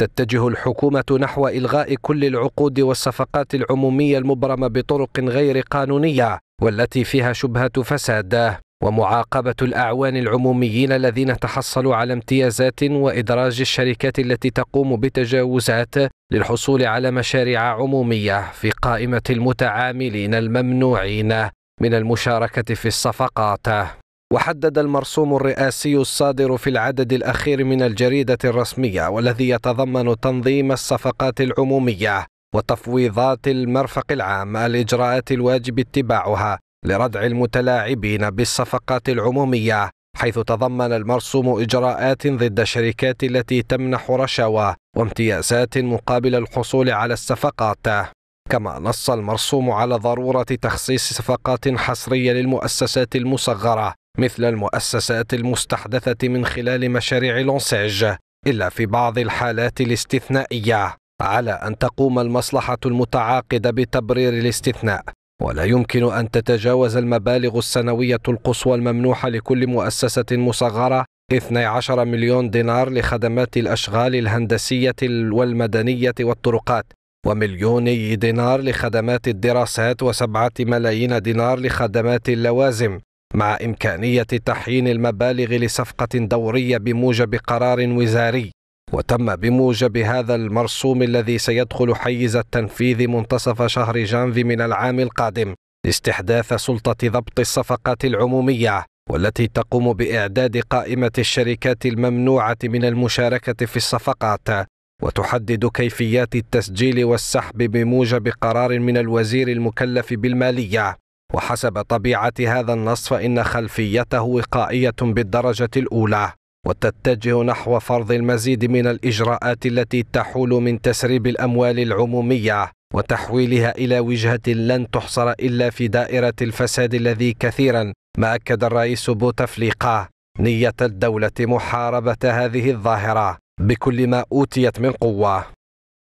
تتجه الحكومة نحو إلغاء كل العقود والصفقات العمومية المبرمة بطرق غير قانونية والتي فيها شبهة فساد ومعاقبة الأعوان العموميين الذين تحصلوا على امتيازات وإدراج الشركات التي تقوم بتجاوزات للحصول على مشاريع عمومية في قائمة المتعاملين الممنوعين من المشاركة في الصفقات وحدد المرسوم الرئاسي الصادر في العدد الأخير من الجريدة الرسمية والذي يتضمن تنظيم الصفقات العمومية وتفويضات المرفق العام الإجراءات الواجب اتباعها لردع المتلاعبين بالصفقات العمومية حيث تضمن المرسوم إجراءات ضد الشركات التي تمنح رشاوى وامتيازات مقابل الحصول على الصفقات كما نص المرسوم على ضرورة تخصيص صفقات حصرية للمؤسسات المصغرة مثل المؤسسات المستحدثة من خلال مشاريع لونسيج إلا في بعض الحالات الاستثنائية على أن تقوم المصلحة المتعاقدة بتبرير الاستثناء ولا يمكن أن تتجاوز المبالغ السنوية القصوى الممنوحة لكل مؤسسة مصغرة 12 مليون دينار لخدمات الأشغال الهندسية والمدنية والطرقات ومليوني دينار لخدمات الدراسات وسبعة ملايين دينار لخدمات اللوازم مع إمكانية تحيين المبالغ لصفقة دورية بموجب قرار وزاري وتم بموجب هذا المرسوم الذي سيدخل حيز التنفيذ منتصف شهر جانفي من العام القادم استحداث سلطة ضبط الصفقات العمومية والتي تقوم بإعداد قائمة الشركات الممنوعة من المشاركة في الصفقات وتحدد كيفيات التسجيل والسحب بموجب قرار من الوزير المكلف بالمالية وحسب طبيعة هذا النص فإن خلفيته وقائية بالدرجة الأولى وتتجه نحو فرض المزيد من الإجراءات التي تحول من تسريب الأموال العمومية وتحويلها إلى وجهة لن تحصر إلا في دائرة الفساد الذي كثيرا ما أكد الرئيس بوتفليقة نية الدولة محاربة هذه الظاهرة بكل ما أوتيت من قوة